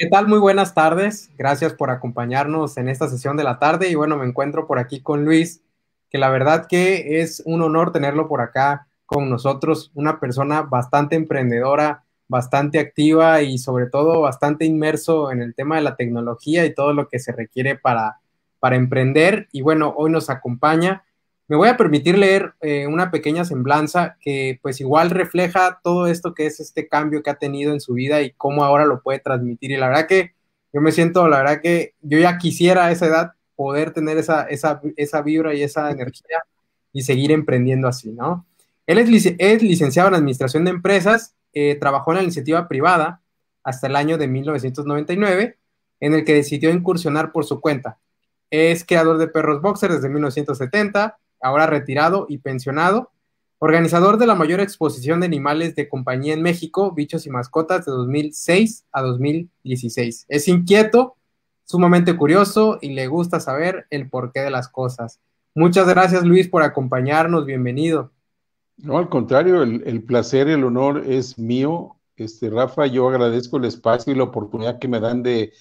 ¿Qué tal? Muy buenas tardes. Gracias por acompañarnos en esta sesión de la tarde. Y bueno, me encuentro por aquí con Luis, que la verdad que es un honor tenerlo por acá con nosotros, una persona bastante emprendedora, bastante activa y sobre todo bastante inmerso en el tema de la tecnología y todo lo que se requiere para, para emprender. Y bueno, hoy nos acompaña me voy a permitir leer eh, una pequeña semblanza que pues igual refleja todo esto que es este cambio que ha tenido en su vida y cómo ahora lo puede transmitir. Y la verdad que yo me siento, la verdad que yo ya quisiera a esa edad poder tener esa, esa, vibra y esa energía y seguir emprendiendo así, ¿no? Él es, licenciado en Administración de Empresas, eh, trabajó en la iniciativa privada hasta el año de 1999, en el que decidió incursionar por su cuenta. Es creador de Perros Boxer desde 1970, ahora retirado y pensionado, organizador de la mayor exposición de animales de compañía en México, Bichos y Mascotas, de 2006 a 2016. Es inquieto, sumamente curioso y le gusta saber el porqué de las cosas. Muchas gracias Luis por acompañarnos, bienvenido. No, al contrario, el, placer y el honor es mío. Este, Rafa, yo agradezco el espacio y la oportunidad que me dan de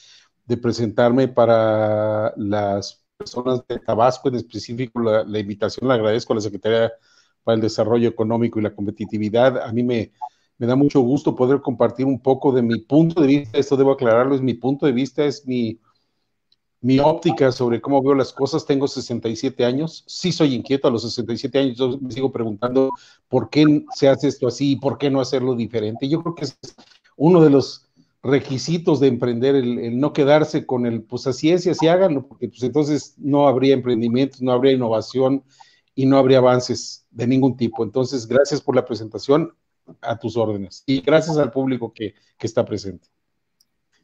presentarme para las personas de Tabasco, en específico la, invitación, la agradezco a la Secretaría para el Desarrollo Económico y la Competitividad. A mí me, da mucho gusto poder compartir un poco de mi punto de vista, esto debo aclararlo, es mi punto de vista, es mi, mi óptica sobre cómo veo las cosas. Tengo 67 años, sí soy inquieto a los 67 años, yo me sigo preguntando por qué se hace esto así y por qué no hacerlo diferente. Yo creo que es uno de los requisitos de emprender, el, no quedarse con el, pues así es y háganlo, porque pues entonces no habría emprendimientos, no habría innovación y no habría avances de ningún tipo. Entonces, gracias por la presentación, a tus órdenes y gracias al público que, está presente.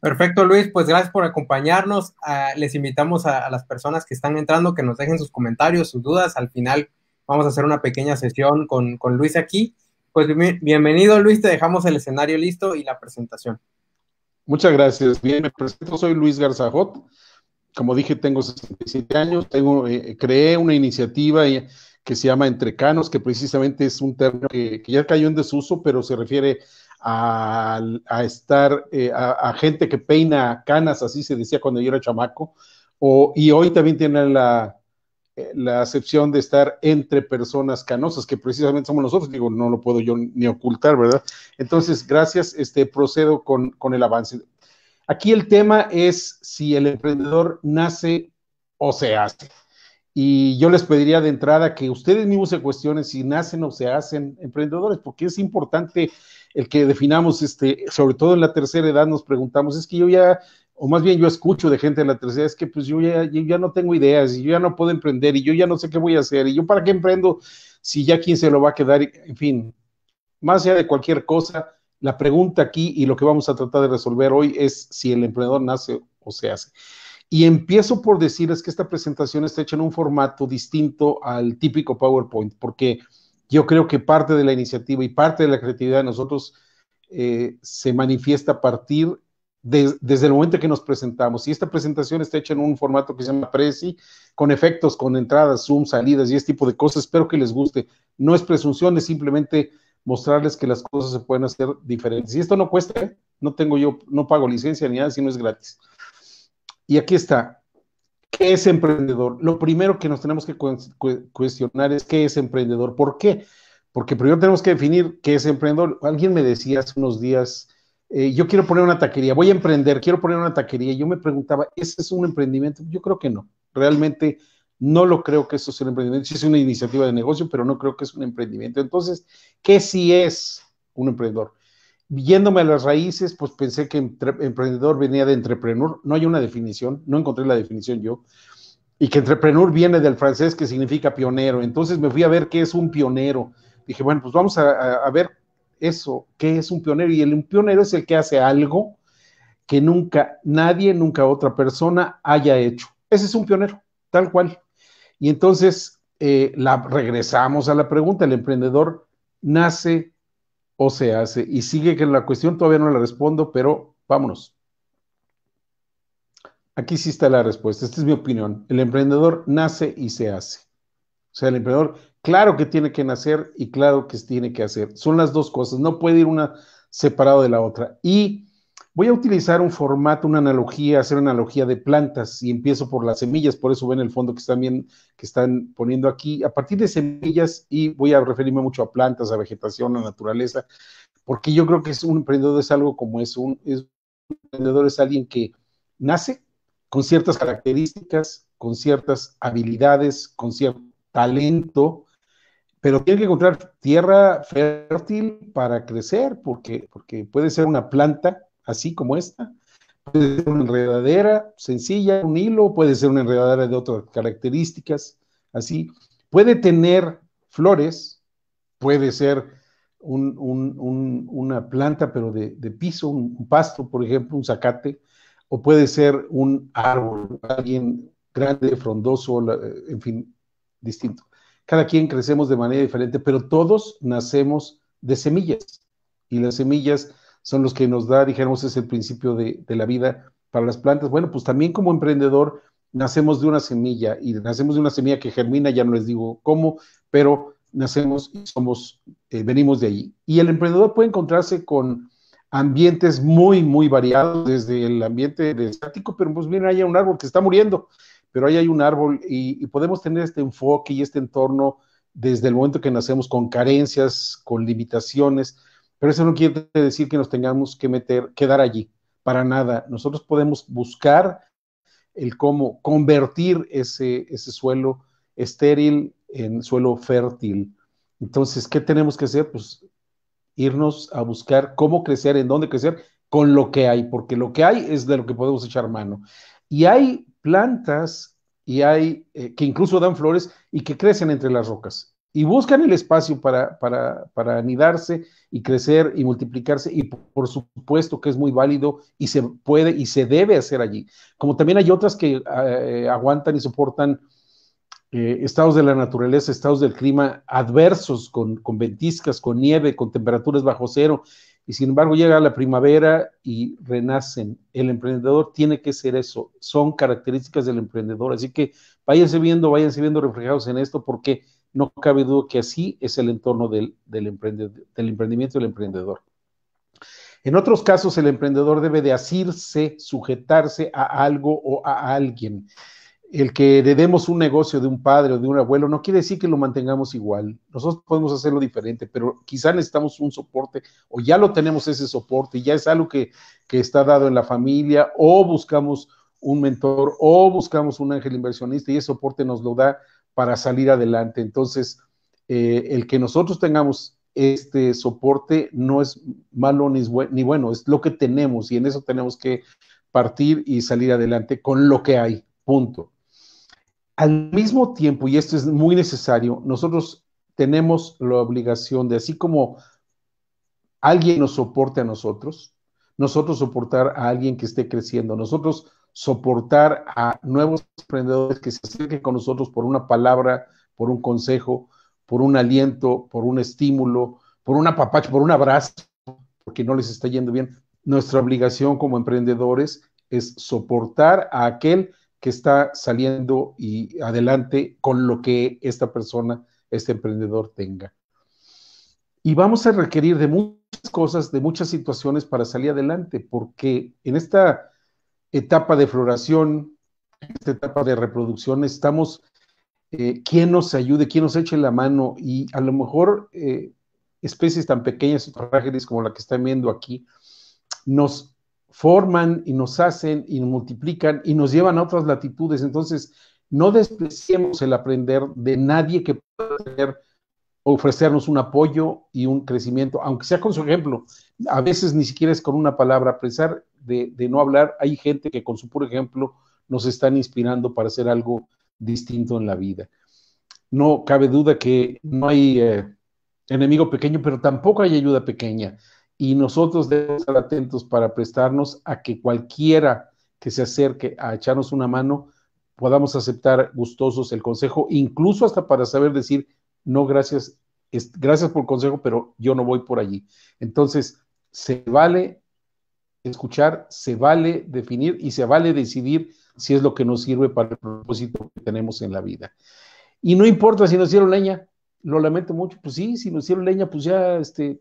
Perfecto, Luis, pues gracias por acompañarnos. Ah, les invitamos a, las personas que están entrando que nos dejen sus comentarios, sus dudas. Al final vamos a hacer una pequeña sesión con, con Luis aquí. Pues bienvenido, Luis, te dejamos el escenario listo y la presentación. Muchas gracias. Bien, me presento, soy Luis Garzajot. Como dije, tengo 67 años. Tengo, eh, creé una iniciativa eh, que se llama Entre Canos, que precisamente es un término que, ya cayó en desuso, pero se refiere a, estar, eh, a, gente que peina canas, así se decía cuando yo era chamaco. y hoy también tienen la, la acepción de estar entre personas canosas, que precisamente somos nosotros, digo, no lo puedo yo ni ocultar, ¿verdad? Entonces, gracias, este, procedo con, el avance. Aquí el tema es si el emprendedor nace o se hace. Y yo les pediría de entrada que ustedes mismos se cuestionen si nacen o se hacen emprendedores, porque es importante el que definamos, este, sobre todo en la tercera edad, nos preguntamos, es que yo ya o más bien yo escucho de gente de la tercera, es que pues yo ya, no tengo ideas y yo ya no puedo emprender y yo ya no sé qué voy a hacer y yo para qué emprendo si ya quién se lo va a quedar, en fin, más allá de cualquier cosa, la pregunta aquí y lo que vamos a tratar de resolver hoy es si el emprendedor nace o se hace. Y empiezo por decirles que esta presentación está hecha en un formato distinto al típico PowerPoint, porque yo creo que parte de la iniciativa y parte de la creatividad de nosotros eh, se manifiesta a partir desde el momento que nos presentamos. Y esta presentación está hecha en un formato que se llama Prezi, con efectos, con entradas, zoom, salidas y este tipo de cosas. Espero que les guste. No es presunción, es simplemente mostrarles que las cosas se pueden hacer diferentes. Y esto no cueste ¿eh? no tengo yo, no pago licencia ni nada, sino es gratis. Y aquí está. ¿Qué es emprendedor? Lo primero que nos tenemos que cuestionar es qué es emprendedor. ¿Por qué? Porque primero tenemos que definir qué es emprendedor. Alguien me decía hace unos días, eh, yo quiero poner una taquería, voy a emprender, quiero poner una taquería. Yo me preguntaba, ¿ese es un emprendimiento? Yo creo que no, realmente no lo creo que eso sea un emprendimiento. Sí es una iniciativa de negocio, pero no creo que es un emprendimiento. Entonces, ¿qué sí es un emprendedor? Yéndome a las raíces, pues pensé que emprendedor venía de entrepreneur. No hay una definición, no encontré la definición yo. Y que entrepreneur viene del francés que significa pionero. Entonces me fui a ver qué es un pionero. Dije, bueno, pues vamos a ver eso, ¿qué es un pionero? Y el pionero es el que hace algo que nunca nadie, nunca otra persona haya hecho. Ese es un pionero, tal cual. Y entonces eh, la, regresamos a la pregunta, el emprendedor nace o se hace. Y sigue que la cuestión todavía no la respondo, pero vámonos. Aquí sí está la respuesta, esta es mi opinión. El emprendedor nace y se hace. O sea, el emprendedor Claro que tiene que nacer y claro que tiene que hacer. Son las dos cosas. No puede ir una separado de la otra. Y voy a utilizar un formato, una analogía, hacer una analogía de plantas y empiezo por las semillas. Por eso ven el fondo que están, bien, que están poniendo aquí. A partir de semillas y voy a referirme mucho a plantas, a vegetación, a naturaleza, porque yo creo que es un emprendedor es algo como es, un emprendedor es alguien que nace con ciertas características, con ciertas habilidades, con cierto talento pero tiene que encontrar tierra fértil para crecer, porque, porque puede ser una planta así como esta, puede ser una enredadera sencilla, un hilo, puede ser una enredadera de otras características, así. Puede tener flores, puede ser una planta, pero de, de piso, un, pasto, por ejemplo, un zacate, o puede ser un árbol, alguien grande, frondoso, en fin, distinto. Cada quien crecemos de manera diferente, pero todos nacemos de semillas. Y las semillas son los que nos da, dijéramos, es el principio de, la vida para las plantas. Bueno, pues también como emprendedor nacemos de una semilla y nacemos de una semilla que germina, ya no les digo cómo, pero nacemos y somos, eh, venimos de ahí. Y el emprendedor puede encontrarse con ambientes muy, muy variados, desde el ambiente desértico, estático, pero pues bien hay un árbol que está muriendo pero ahí hay un árbol y, podemos tener este enfoque y este entorno desde el momento que nacemos con carencias, con limitaciones, pero eso no quiere decir que nos tengamos que meter, quedar allí, para nada. Nosotros podemos buscar el cómo convertir ese, ese suelo estéril en suelo fértil. Entonces, ¿qué tenemos que hacer? Pues irnos a buscar cómo crecer, en dónde crecer, con lo que hay, porque lo que hay es de lo que podemos echar mano. Y hay plantas y hay, eh, que incluso dan flores y que crecen entre las rocas. Y buscan el espacio para, anidarse y crecer y multiplicarse. Y por, supuesto que es muy válido y se puede y se debe hacer allí. Como también hay otras que eh, aguantan y soportan eh, estados de la naturaleza, estados del clima adversos, con, con ventiscas, con nieve, con temperaturas bajo cero, y sin embargo llega la primavera y renacen. El emprendedor tiene que ser eso. Son características del emprendedor. Así que váyanse viendo, váyanse viendo reflejados en esto porque no cabe duda que así es el entorno del, del emprendimiento del emprendedor. En otros casos, el emprendedor debe de asirse, sujetarse a algo o a alguien el que debemos un negocio de un padre o de un abuelo no quiere decir que lo mantengamos igual. Nosotros podemos hacerlo diferente, pero quizá necesitamos un soporte o ya lo tenemos ese soporte, ya es algo que, está dado en la familia o buscamos un mentor o buscamos un ángel inversionista y ese soporte nos lo da para salir adelante. Entonces, eh, el que nosotros tengamos este soporte no es malo ni bueno, es lo que tenemos y en eso tenemos que partir y salir adelante con lo que hay. Punto. Al mismo tiempo, y esto es muy necesario, nosotros tenemos la obligación de, así como alguien nos soporte a nosotros, nosotros soportar a alguien que esté creciendo, nosotros soportar a nuevos emprendedores que se acerquen con nosotros por una palabra, por un consejo, por un aliento, por un estímulo, por una papacha, por un abrazo, porque no les está yendo bien. Nuestra obligación como emprendedores es soportar a aquel que está saliendo y adelante con lo que esta persona, este emprendedor tenga. Y vamos a requerir de muchas cosas, de muchas situaciones para salir adelante, porque en esta etapa de floración, en esta etapa de reproducción, estamos, quién eh, quien nos ayude, quién nos eche la mano, y a lo mejor eh, especies tan pequeñas y frágiles como la que están viendo aquí, nos forman y nos hacen y nos multiplican y nos llevan a otras latitudes. Entonces, no despreciemos el aprender de nadie que pueda ofrecernos un apoyo y un crecimiento, aunque sea con su ejemplo. A veces ni siquiera es con una palabra, a pesar de, no hablar, hay gente que con su puro ejemplo nos están inspirando para hacer algo distinto en la vida. No cabe duda que no hay eh, enemigo pequeño, pero tampoco hay ayuda pequeña y nosotros debemos estar atentos para prestarnos a que cualquiera que se acerque a echarnos una mano podamos aceptar gustosos el consejo, incluso hasta para saber decir, no, gracias, gracias por el consejo, pero yo no voy por allí. Entonces, se vale escuchar, se vale definir y se vale decidir si es lo que nos sirve para el propósito que tenemos en la vida. Y no importa si nos hicieron leña, lo lamento mucho, pues sí, si nos hicieron leña, pues ya, este,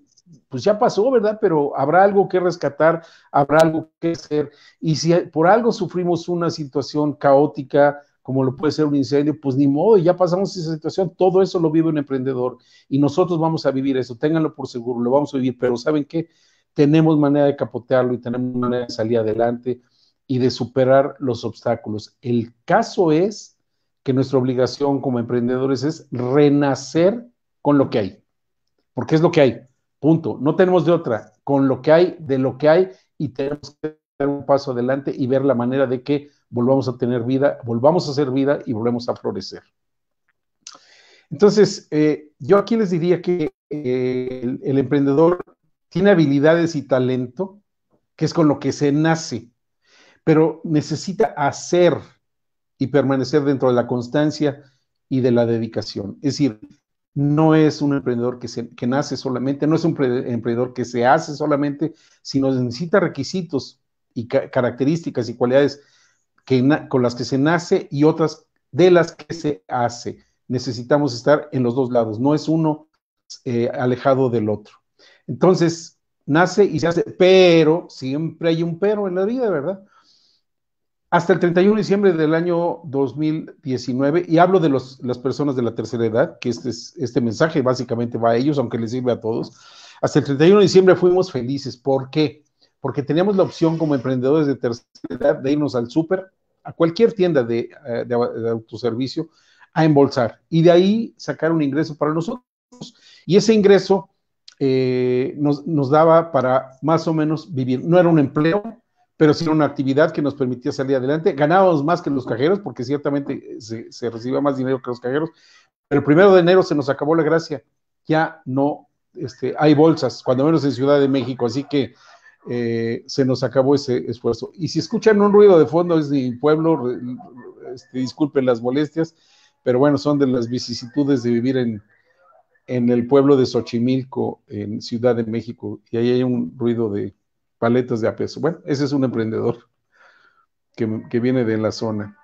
pues ya pasó, ¿verdad? Pero habrá algo que rescatar, habrá algo que hacer. Y si por algo sufrimos una situación caótica, como lo puede ser un incendio, pues ni modo, ya pasamos esa situación, todo eso lo vive un emprendedor y nosotros vamos a vivir eso, ténganlo por seguro, lo vamos a vivir, pero ¿saben qué? Tenemos manera de capotearlo y tenemos manera de salir adelante y de superar los obstáculos. El caso es que nuestra obligación como emprendedores es renacer con lo que hay, porque es lo que hay. Punto. No tenemos de otra. Con lo que hay, de lo que hay, y tenemos que dar un paso adelante y ver la manera de que volvamos a tener vida, volvamos a hacer vida y volvemos a florecer. Entonces, eh, yo aquí les diría que eh, el, el, emprendedor tiene habilidades y talento, que es con lo que se nace, pero necesita hacer y permanecer dentro de la constancia y de la dedicación. Es decir, no es un emprendedor que, se, nace solamente, no es un emprendedor que se hace solamente, sino necesita requisitos y características y cualidades con las que se nace y otras de las que se hace. Necesitamos estar en los dos lados, no es uno eh, alejado del otro. Entonces, nace y se hace, pero siempre hay un pero en la vida, ¿verdad? hasta el 31 de diciembre del año 2019, y hablo de las personas de la tercera edad, que este, este mensaje básicamente va a ellos, aunque les sirve a todos, hasta el 31 de diciembre fuimos felices. ¿Por qué? Porque teníamos la opción como emprendedores de tercera edad de irnos al súper, a cualquier tienda de, eh, autoservicio, a embolsar y de ahí sacar un ingreso para nosotros. Y ese ingreso eh, nos, nos, daba para más o menos vivir. No era un empleo, pero sí era una actividad que nos permitía salir adelante. Ganábamos más que los cajeros, porque ciertamente eh, se, se recibía más dinero que los cajeros, pero el primero de enero se nos acabó la gracia. Ya no este, hay bolsas, cuando menos en Ciudad de México, así que eh, se nos acabó ese esfuerzo. Y si escuchan un ruido de fondo, es mi pueblo, este, disculpen las molestias, pero bueno, son de las vicisitudes de vivir en, en el pueblo de Xochimilco, en Ciudad de México, y ahí hay un ruido de paletas de apeso. Bueno, ese es un emprendedor que, viene de la zona.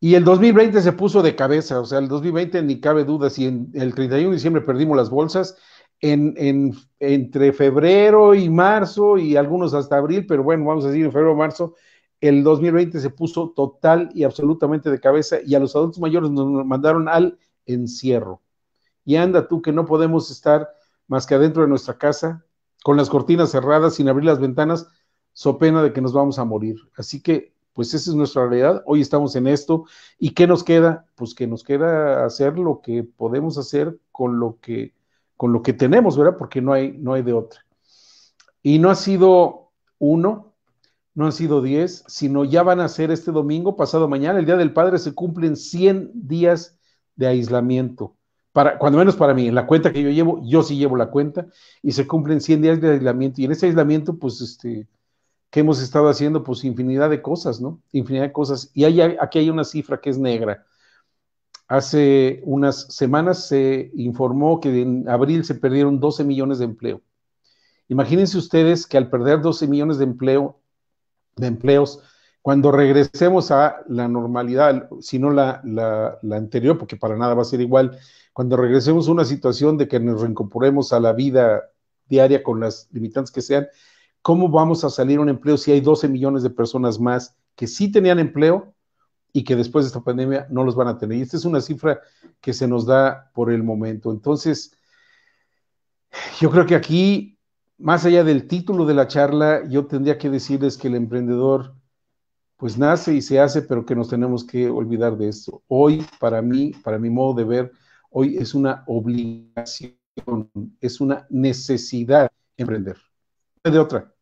Y el 2020 se puso de cabeza, o sea, el 2020 ni cabe duda, si en, el 31 de diciembre perdimos las bolsas, en, entre febrero y marzo y algunos hasta abril, pero bueno, vamos a decir en febrero o marzo, el 2020 se puso total y absolutamente de cabeza y a los adultos mayores nos mandaron al encierro. Y anda tú que no podemos estar más que adentro de nuestra casa, con las cortinas cerradas, sin abrir las ventanas, so pena de que nos vamos a morir. Así que, pues esa es nuestra realidad. Hoy estamos en esto. ¿Y qué nos queda? Pues que nos queda hacer lo que podemos hacer con lo que, con lo que tenemos, ¿verdad? Porque no hay, no hay de otra. Y no ha sido uno, no han sido diez, sino ya van a ser este domingo, pasado mañana, el Día del Padre, se cumplen 100 días de aislamiento para, cuando menos para mí, en la cuenta que yo llevo, yo sí llevo la cuenta, y se cumplen 100 días de aislamiento. Y en ese aislamiento, pues, este, que hemos estado haciendo, pues, infinidad de cosas, ¿no? Infinidad de cosas. Y hay, aquí hay una cifra que es negra. Hace unas semanas se informó que en abril se perdieron 12 millones de empleo. Imagínense ustedes que al perder 12 millones de empleo, de empleos, cuando regresemos a la normalidad, sino la, la anterior, porque para nada va a ser igual, cuando regresemos a una situación de que nos reincorporemos a la vida diaria con las limitantes que sean, ¿cómo vamos a salir a un empleo si hay 12 millones de personas más que sí tenían empleo y que después de esta pandemia no los van a tener? Y esta es una cifra que se nos da por el momento. Entonces, yo creo que aquí, más allá del título de la charla, yo tendría que decirles que el emprendedor pues nace y se hace, pero que nos tenemos que olvidar de esto. Hoy, para mí, para mi modo de ver, hoy es una obligación, es una necesidad emprender. De otra,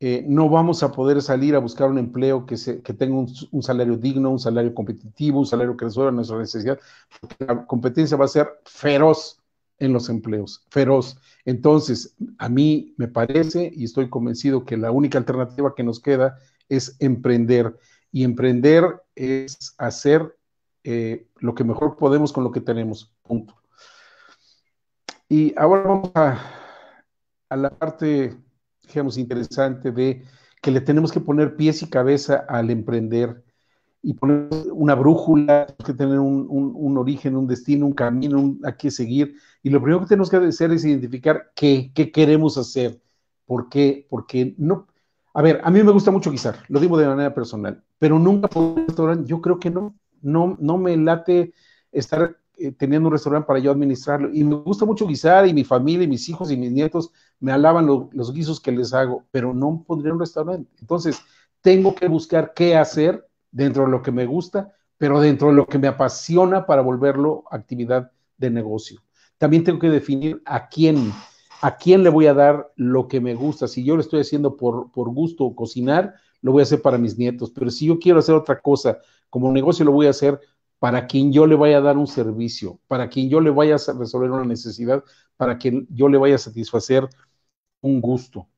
eh, no vamos a poder salir a buscar un empleo que, tenga un, salario digno, un salario competitivo, un salario que resuelva nuestra necesidad, porque la competencia va a ser feroz en los empleos, feroz. Entonces, a mí me parece y estoy convencido que la única alternativa que nos queda es emprender. Y emprender es hacer eh, lo que mejor podemos con lo que tenemos. Punto. Y ahora vamos a, la parte, digamos, interesante de que le tenemos que poner pies y cabeza al emprender y poner una brújula, que tener un, origen, un destino, un camino a qué seguir. Y lo primero que tenemos que hacer es identificar qué, queremos hacer, por qué, porque no. A ver, a mí me gusta mucho guisar, lo digo de manera personal, pero nunca por un restaurante, yo creo que no no, no me late estar eh, teniendo un restaurante para yo administrarlo. Y me gusta mucho guisar y mi familia y mis hijos y mis nietos me alaban los guisos que les hago, pero no pondría un restaurante. Entonces, tengo que buscar qué hacer dentro de lo que me gusta, pero dentro de lo que me apasiona para volverlo actividad de negocio. También tengo que definir a quién, a quién le voy a dar lo que me gusta. Si yo lo estoy haciendo por, por gusto cocinar, lo voy a hacer para mis nietos, pero si yo quiero hacer otra cosa como negocio lo voy a hacer para quien yo le vaya a dar un servicio, para quien yo le vaya a resolver una necesidad, para quien yo le vaya a satisfacer un gusto.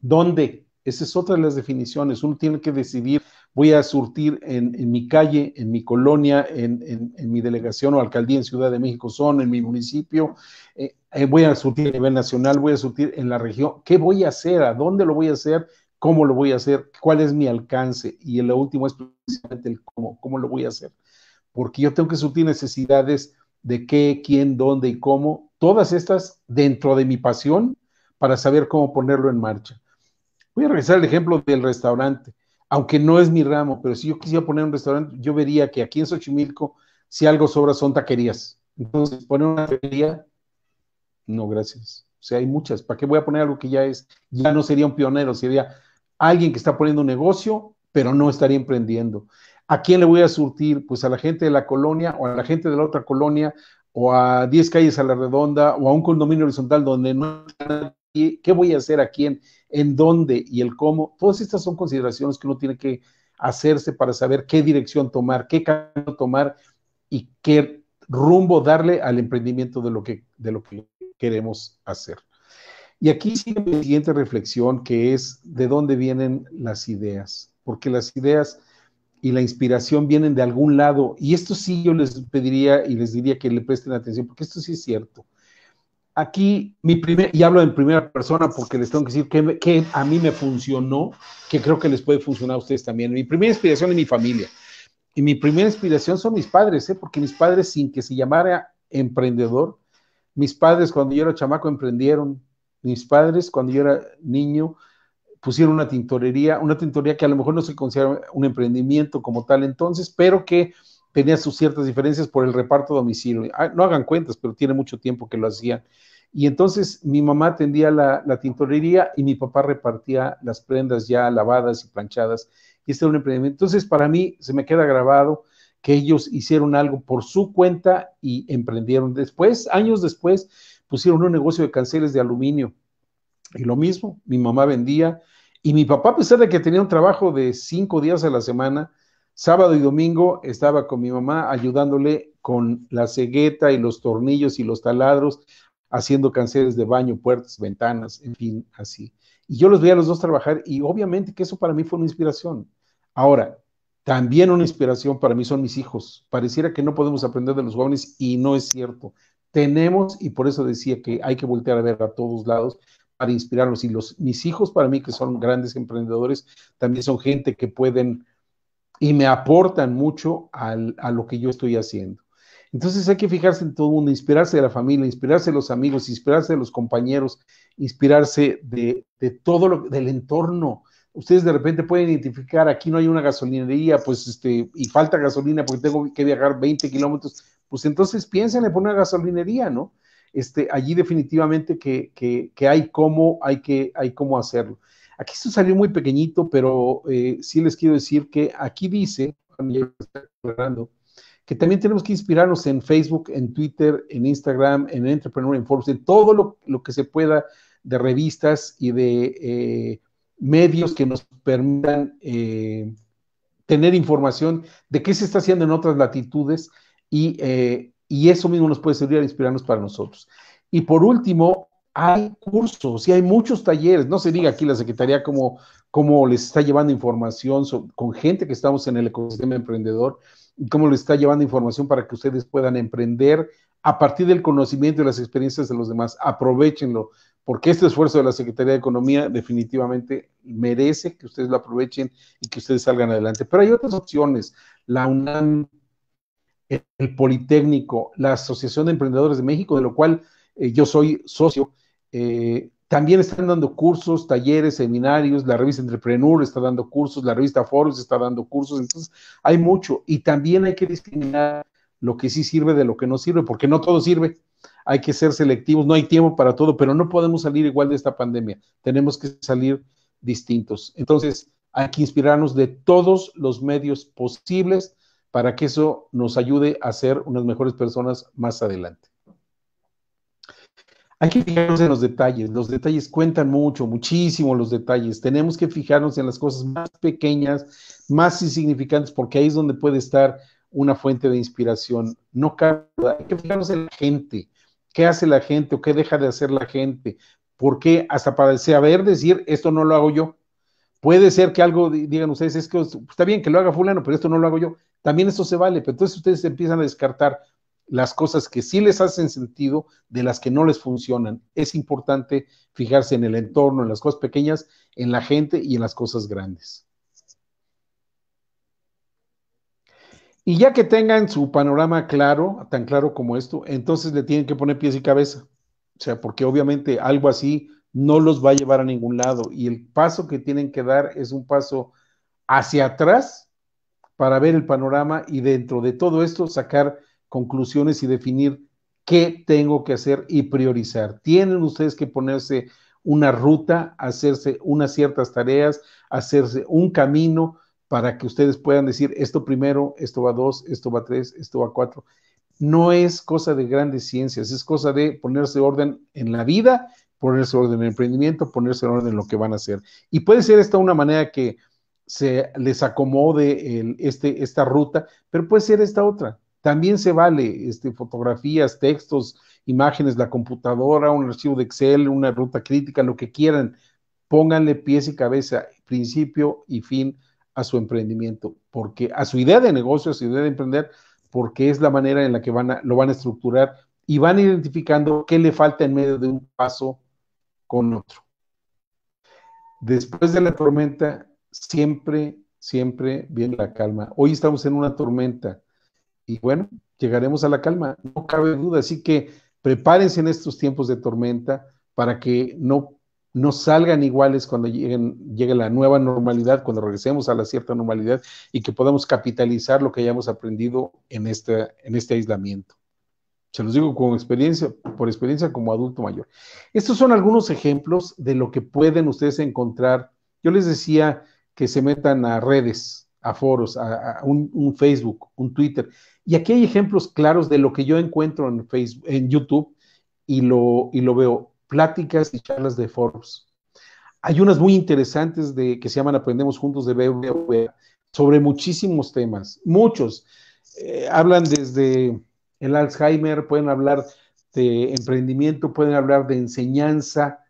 ¿Dónde? Esa es otra de las definiciones. Uno tiene que decidir, voy a surtir en, mi calle, en mi colonia, en, mi delegación o alcaldía en Ciudad de México Son, en mi municipio, eh, eh, voy a surtir a nivel nacional, voy a surtir en la región. ¿Qué voy a hacer? ¿A dónde lo voy a hacer? cómo lo voy a hacer, cuál es mi alcance y lo último es precisamente el cómo, cómo lo voy a hacer. Porque yo tengo que subir necesidades de qué, quién, dónde y cómo, todas estas dentro de mi pasión para saber cómo ponerlo en marcha. Voy a regresar el ejemplo del restaurante, aunque no es mi ramo, pero si yo quisiera poner un restaurante, yo vería que aquí en Xochimilco, si algo sobra son taquerías. Entonces, poner una taquería, no, gracias. O sea, hay muchas. ¿Para qué voy a poner algo que ya es? Ya no sería un pionero, sería alguien que está poniendo un negocio, pero no estaría emprendiendo. ¿A quién le voy a surtir? Pues a la gente de la colonia o a la gente de la otra colonia o a 10 calles a la redonda o a un condominio horizontal donde no hay ¿Qué voy a hacer? ¿A quién? ¿En dónde? ¿Y el cómo? Todas estas son consideraciones que uno tiene que hacerse para saber qué dirección tomar, qué camino tomar y qué rumbo darle al emprendimiento de lo que, de lo que queremos hacer. Y aquí sigue mi siguiente reflexión, que es de dónde vienen las ideas, porque las ideas y la inspiración vienen de algún lado. Y esto sí yo les pediría y les diría que le presten atención, porque esto sí es cierto. Aquí, mi primer, y hablo en primera persona porque les tengo que decir que, a mí me funcionó, que creo que les puede funcionar a ustedes también. Mi primera inspiración es mi familia. Y mi primera inspiración son mis padres, ¿eh? porque mis padres, sin que se llamara emprendedor, mis padres cuando yo era chamaco emprendieron, mis padres, cuando yo era niño, pusieron una tintorería, una tintorería que a lo mejor no se considera un emprendimiento como tal entonces, pero que tenía sus ciertas diferencias por el reparto domicilio. Ah, no hagan cuentas, pero tiene mucho tiempo que lo hacían. Y entonces mi mamá atendía la, la, tintorería y mi papá repartía las prendas ya lavadas y planchadas. Y este era un emprendimiento. Entonces para mí se me queda grabado que ellos hicieron algo por su cuenta y emprendieron. Después, años después, pusieron un negocio de canceles de aluminio. Y lo mismo, mi mamá vendía y mi papá, a pesar de que tenía un trabajo de cinco días a la semana, sábado y domingo estaba con mi mamá ayudándole con la cegueta y los tornillos y los taladros, haciendo canceles de baño, puertas, ventanas, en fin, así. Y yo los veía a los dos trabajar y obviamente que eso para mí fue una inspiración. Ahora, también una inspiración para mí son mis hijos. Pareciera que no podemos aprender de los jóvenes y no es cierto tenemos, y por eso decía que hay que voltear a ver a todos lados para inspirarnos. Y los, mis hijos para mí, que son grandes emprendedores, también son gente que pueden y me aportan mucho a lo que yo estoy haciendo. Entonces hay que fijarse en todo el mundo, inspirarse de la familia, inspirarse de los amigos, inspirarse de los compañeros, inspirarse de, todo lo del entorno. Ustedes de repente pueden identificar, aquí no hay una gasolinería, pues este, y falta gasolina porque tengo que viajar 20 kilómetros pues entonces piensen en poner una gasolinería, ¿no? Este, allí definitivamente que, hay cómo, hay que, hay cómo hacerlo. Aquí esto salió muy pequeñito, pero eh, sí les quiero decir que aquí dice, que también tenemos que inspirarnos en Facebook, en Twitter, en Instagram, en Entrepreneur Forbes, en todo lo, que se pueda de revistas y de eh, medios que nos permitan eh, tener información de qué se está haciendo en otras latitudes eh, y, eso mismo nos puede servir a inspirarnos para nosotros. Y por último, hay cursos y hay muchos talleres. No se diga aquí la Secretaría cómo, cómo les está llevando información con gente que estamos en el ecosistema emprendedor y cómo les está llevando información para que ustedes puedan emprender a partir del conocimiento y las experiencias de los demás. Aprovechenlo, porque este esfuerzo de la Secretaría de Economía definitivamente merece que ustedes lo aprovechen y que ustedes salgan adelante. Pero hay otras opciones. La UNAM el Politécnico, la Asociación de Emprendedores de México, de lo cual eh, yo soy socio. Eh, también están dando cursos, talleres, seminarios, la revista Entrepreneur está dando cursos, la revista Forbes está dando cursos, entonces hay mucho. Y también hay que discriminar lo que sí sirve de lo que no sirve, porque no todo sirve. Hay que ser selectivos, no hay tiempo para todo, pero no podemos salir igual de esta pandemia. Tenemos que salir distintos. Entonces, hay que inspirarnos de todos los medios posibles para que eso nos ayude a ser unas mejores personas más adelante. Hay que fijarnos en los detalles. Los detalles cuentan mucho, muchísimo los detalles. Tenemos que fijarnos en las cosas más pequeñas, más insignificantes, porque ahí es donde puede estar una fuente de inspiración. No cabe, hay que fijarnos en la gente. ¿Qué hace la gente o qué deja de hacer la gente? porque Hasta para saber decir, esto no lo hago yo. Puede ser que algo digan ustedes, es que está bien que lo haga fulano, pero esto no lo hago yo. También esto se vale, pero entonces ustedes empiezan a descartar las cosas que sí les hacen sentido de las que no les funcionan. Es importante fijarse en el entorno, en las cosas pequeñas, en la gente y en las cosas grandes. Y ya que tengan su panorama claro, tan claro como esto, entonces le tienen que poner pies y cabeza. O sea, porque obviamente algo así no los va a llevar a ningún lado. Y el paso que tienen que dar es un paso hacia atrás para ver el panorama y dentro de todo esto sacar conclusiones y definir qué tengo que hacer y priorizar. Tienen ustedes que ponerse una ruta, hacerse unas ciertas tareas, hacerse un camino para que ustedes puedan decir esto primero, esto va dos, esto va tres, esto va cuatro. No es cosa de grandes ciencias, es cosa de ponerse orden en la vida ponerse orden en el emprendimiento, ponerse en orden en lo que van a hacer. Y puede ser esta una manera que se les acomode este, esta ruta, pero puede ser esta otra. También se vale este, fotografías, textos, imágenes, la computadora, un archivo de Excel, una ruta crítica, lo que quieran. Pónganle pies y cabeza, principio y fin a su emprendimiento, porque a su idea de negocio, a su idea de emprender, porque es la manera en la que van a, lo van a estructurar y van identificando qué le falta en medio de un paso con otro. Después de la tormenta, siempre, siempre viene la calma. Hoy estamos en una tormenta y bueno, llegaremos a la calma, no cabe duda. Así que prepárense en estos tiempos de tormenta para que no, no salgan iguales cuando llegue la nueva normalidad, cuando regresemos a la cierta normalidad y que podamos capitalizar lo que hayamos aprendido en, en este aislamiento. Se los digo con experiencia, por experiencia como adulto mayor. Estos son algunos ejemplos de lo que pueden ustedes encontrar. Yo les decía que se metan a redes, a foros, a, un, Facebook, un Twitter. Y aquí hay ejemplos claros de lo que yo encuentro en Facebook, en YouTube, y lo, y lo veo, pláticas y charlas de foros. Hay unas muy interesantes de, que se llaman Aprendemos Juntos de BBVA sobre muchísimos temas, muchos. Eh, hablan desde el Alzheimer, pueden hablar de emprendimiento, pueden hablar de enseñanza.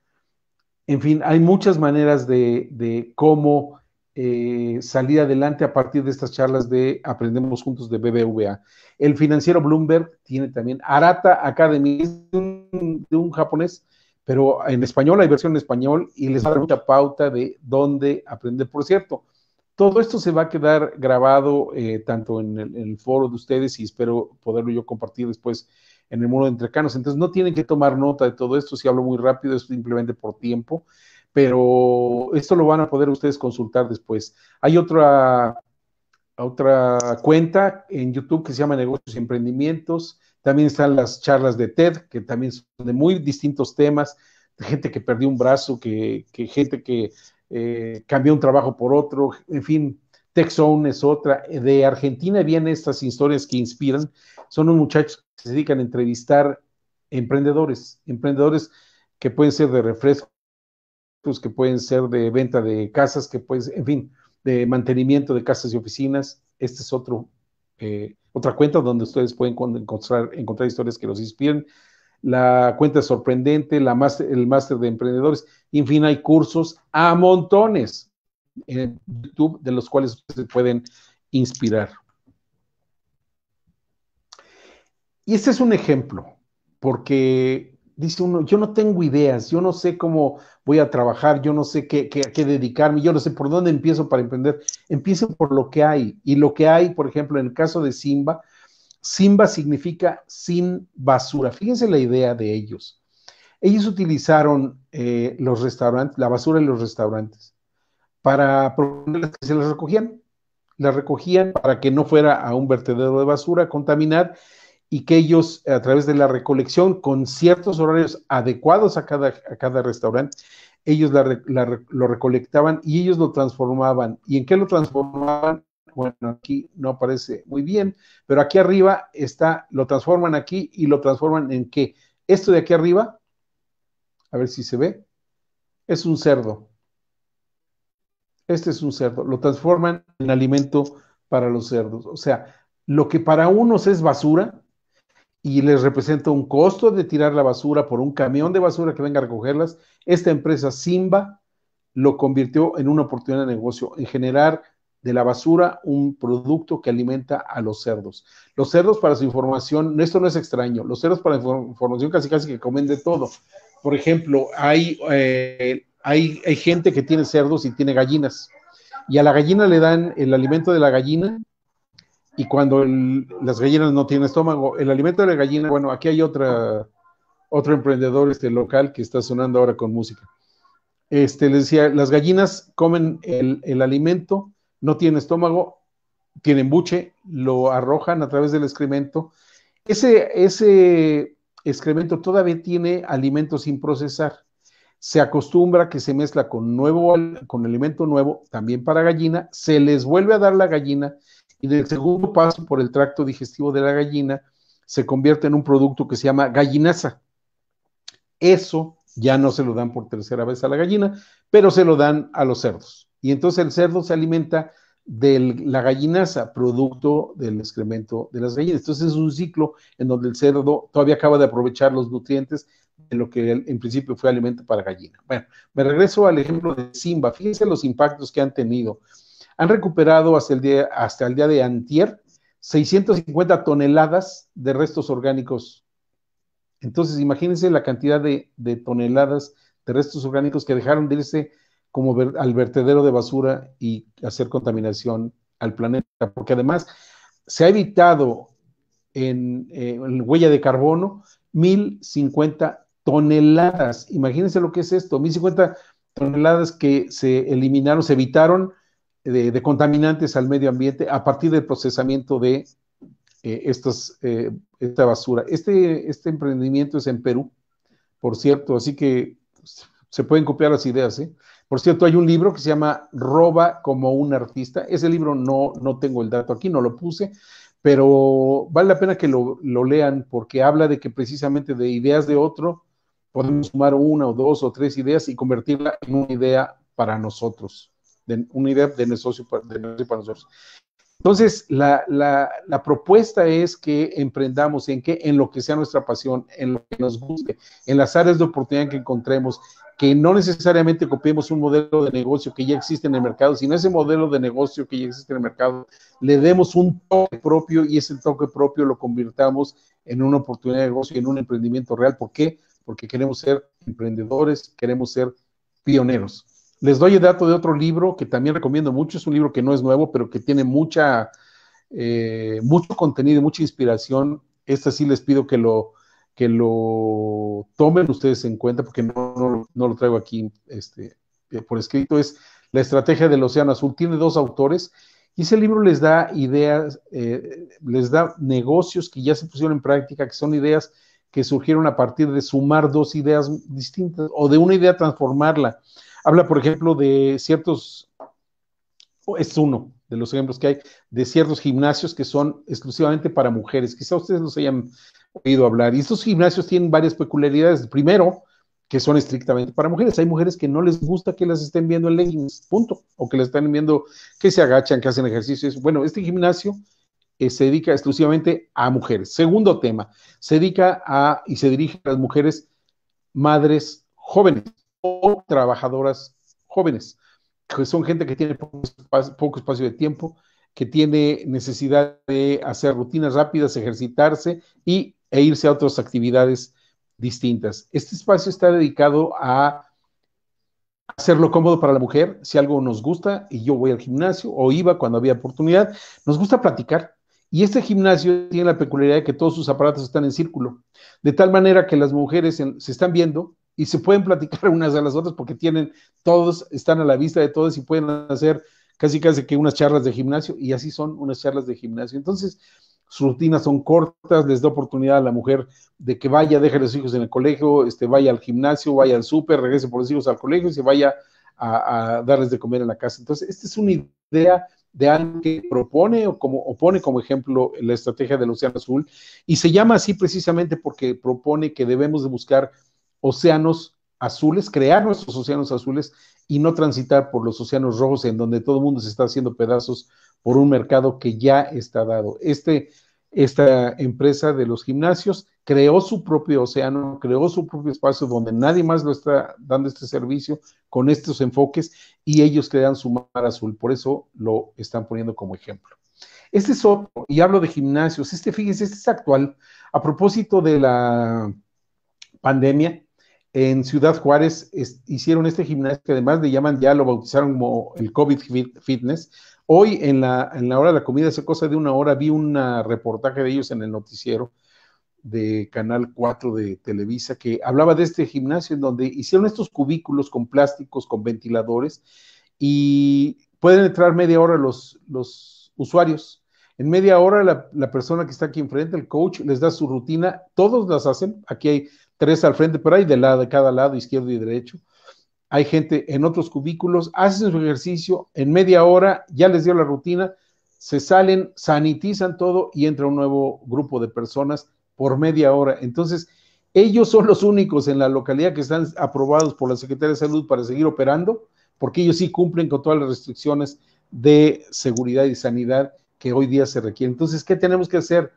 En fin, hay muchas maneras de, cómo eh, salir adelante a partir de estas charlas de Aprendemos Juntos de BBVA. El financiero Bloomberg tiene también Arata Academy, un, de un japonés, pero en español, hay versión en español y les da mucha pauta de dónde aprender. Por cierto, todo esto se va a quedar grabado eh, tanto en el, foro de ustedes y espero poderlo yo compartir después en el muro de Entrecanos. Entonces no tienen que tomar nota de todo esto, si hablo muy rápido es simplemente por tiempo, pero esto lo van a poder ustedes consultar después. Hay otra, otra cuenta en YouTube que se llama Negocios y Emprendimientos. También están las charlas de TED, que también son de muy distintos temas, gente que perdió un brazo, que gente que eh, cambió un trabajo por otro, en fin, Tech Zone es otra. De Argentina vienen estas historias que inspiran. Son unos muchachos que se dedican a entrevistar emprendedores, emprendedores que pueden ser de refrescos, que pueden ser de venta de casas, que pueden, en fin, de mantenimiento de casas y oficinas. Este es otro, eh, otra cuenta donde ustedes pueden encontrar, encontrar historias que los inspiren la cuenta sorprendente, la el máster de emprendedores, en fin, hay cursos a montones en YouTube de los cuales se pueden inspirar. Y este es un ejemplo, porque dice uno, yo no tengo ideas, yo no sé cómo voy a trabajar, yo no sé qué, qué dedicarme, yo no sé por dónde empiezo para emprender. Empiezo por lo que hay. Y lo que hay, por ejemplo, en el caso de Simba, Simba significa sin basura. Fíjense la idea de ellos. Ellos utilizaron eh, los restaurantes, la basura en los restaurantes, para proponerles que se las recogían. la recogían para que no fuera a un vertedero de basura, contaminar, y que ellos, a través de la recolección, con ciertos horarios adecuados a cada, restaurante, ellos lo recolectaban y ellos lo transformaban. ¿Y en qué lo transformaban? Bueno, aquí no aparece muy bien, pero aquí arriba está, lo transforman aquí y lo transforman en qué. Esto de aquí arriba, a ver si se ve, es un cerdo. Este es un cerdo. Lo transforman en alimento para los cerdos. O sea, lo que para unos es basura y les representa un costo de tirar la basura por un camión de basura que venga a recogerlas, esta empresa Simba lo convirtió en una oportunidad de negocio, en generar de la basura un producto que alimenta a los cerdos. Los cerdos, para su información, esto no es extraño, los cerdos para información casi casi que comen de todo. Por ejemplo, eh, hay, hay, gente que tiene cerdos y tiene gallinas, y a la gallina le dan el alimento de la gallina, y cuando las gallinas no tienen estómago, el alimento de la gallina, bueno, aquí hay otra, otro emprendedor este, local que está sonando ahora con música. Este, les decía, las gallinas comen el, el alimento, no tiene estómago, tiene embuche, lo arrojan a través del excremento. Ese, excremento todavía tiene alimento sin procesar. Se acostumbra que se mezcla con, nuevo, con alimento nuevo, también para gallina, se les vuelve a dar la gallina y del segundo paso por el tracto digestivo de la gallina se convierte en un producto que se llama gallinaza. Eso ya no se lo dan por tercera vez a la gallina, pero se lo dan a los cerdos. Y entonces el cerdo se alimenta de la gallinaza, producto del excremento de las gallinas. Entonces es un ciclo en donde el cerdo todavía acaba de aprovechar los nutrientes de lo que en principio fue alimento para gallina. Bueno, me regreso al ejemplo de Simba. Fíjense los impactos que han tenido. Han recuperado hasta el día, de antier 650 toneladas de restos orgánicos. Entonces, imagínense la cantidad de, de toneladas de restos orgánicos que dejaron de irse como ver, al vertedero de basura y hacer contaminación al planeta, porque además se ha evitado en, eh, huella de carbono 1050 toneladas. Imagínense lo que es esto, 1050 toneladas que se eliminaron, se evitaron de, contaminantes al medio ambiente a partir del procesamiento de eh, estas, eh, esta basura. Este, este emprendimiento es en Perú, por cierto, así que se pueden copiar las ideas, ¿eh? Por cierto, hay un libro que se llama Roba como un artista. Ese libro no, no tengo el dato aquí, no lo puse, pero vale la pena que lo, lean porque habla de que precisamente de ideas de otro podemos sumar una o dos o tres ideas y convertirla en una idea para nosotros, una idea de negocio para nosotros. Entonces, la, la, propuesta es que emprendamos en que en lo que sea nuestra pasión, en lo que nos guste, en las áreas de oportunidad que encontremos, que no necesariamente copiemos un modelo de negocio que ya existe en el mercado, sino ese modelo de negocio que ya existe en el mercado, le demos un toque propio y ese toque propio lo convirtamos en una oportunidad de negocio, en un emprendimiento real. ¿Por qué? Porque queremos ser emprendedores, queremos ser pioneros. Les doy el dato de otro libro que también recomiendo mucho, es un libro que no es nuevo, pero que tiene mucha, eh, mucho contenido, mucha inspiración. Este sí les pido que lo, que lo tomen ustedes en cuenta, porque no, lo traigo aquí este, eh, por escrito, es La Estrategia del Océano Azul. Tiene dos autores y ese libro les da ideas, eh, les da negocios que ya se pusieron en práctica, que son ideas que surgieron a partir de sumar dos ideas distintas o de una idea transformarla. Habla, por ejemplo, de ciertos, es uno de los ejemplos que hay, de ciertos gimnasios que son exclusivamente para mujeres. Quizá ustedes los hayan oído hablar. Y estos gimnasios tienen varias peculiaridades. Primero, que son estrictamente para mujeres. Hay mujeres que no les gusta que las estén viendo en leggings, punto, o que las estén viendo que se agachan, que hacen ejercicios. Bueno, este gimnasio eh, se dedica exclusivamente a mujeres. Segundo tema, se dedica a y se dirige a las mujeres madres jóvenes o trabajadoras jóvenes, que son gente que tiene poco espacio, de tiempo, que tiene necesidad de hacer rutinas rápidas, ejercitarse y, e irse a otras actividades distintas. Este espacio está dedicado a hacerlo cómodo para la mujer, si algo nos gusta, y yo voy al gimnasio o iba cuando había oportunidad, nos gusta platicar. Y este gimnasio tiene la peculiaridad de que todos sus aparatos están en círculo, de tal manera que las mujeres se están viendo, y se pueden platicar unas a las otras porque tienen, todos están a la vista de todos y pueden hacer casi casi que unas charlas de gimnasio y así son unas charlas de gimnasio. Entonces, sus rutinas son cortas, les da oportunidad a la mujer de que vaya, deje a los hijos en el colegio, este, vaya al gimnasio, vaya al súper, regrese por los hijos al colegio y se vaya a, darles de comer en la casa. Entonces, esta es una idea de alguien que propone o, como, o pone como ejemplo la estrategia del Océano Azul y se llama así precisamente porque propone que debemos de buscar océanos azules, crear nuestros océanos azules y no transitar por los océanos rojos en donde todo el mundo se está haciendo pedazos por un mercado que ya está dado. Este, esta empresa de los gimnasios creó su propio océano, creó su propio espacio donde nadie más lo está dando este servicio con estos enfoques y ellos crean su mar azul. Por eso lo están poniendo como ejemplo. Este es otro, y hablo de gimnasios, este fíjense, este es actual. A propósito de la pandemia, en Ciudad Juárez hicieron este gimnasio que además le llaman, ya lo bautizaron como el COVID Fitness. Hoy en la, hora de la comida, hace cosa de una hora, vi un reportaje de ellos en el noticiero de Canal 4 de Televisa que hablaba de este gimnasio en donde hicieron estos cubículos con plásticos, con ventiladores y pueden entrar media hora los, usuarios. En media hora la, la persona que está aquí enfrente, el coach, les da su rutina, todos las hacen. Aquí hay tres al frente, pero hay de, lado, de cada lado, izquierdo y derecho. Hay gente en otros cubículos, hacen su ejercicio en media hora, ya les dio la rutina, se salen, sanitizan todo y entra un nuevo grupo de personas por media hora. Entonces, ellos son los únicos en la localidad que están aprobados por la Secretaría de Salud para seguir operando, porque ellos sí cumplen con todas las restricciones de seguridad y sanidad que hoy día se requieren. Entonces, ¿qué tenemos que hacer?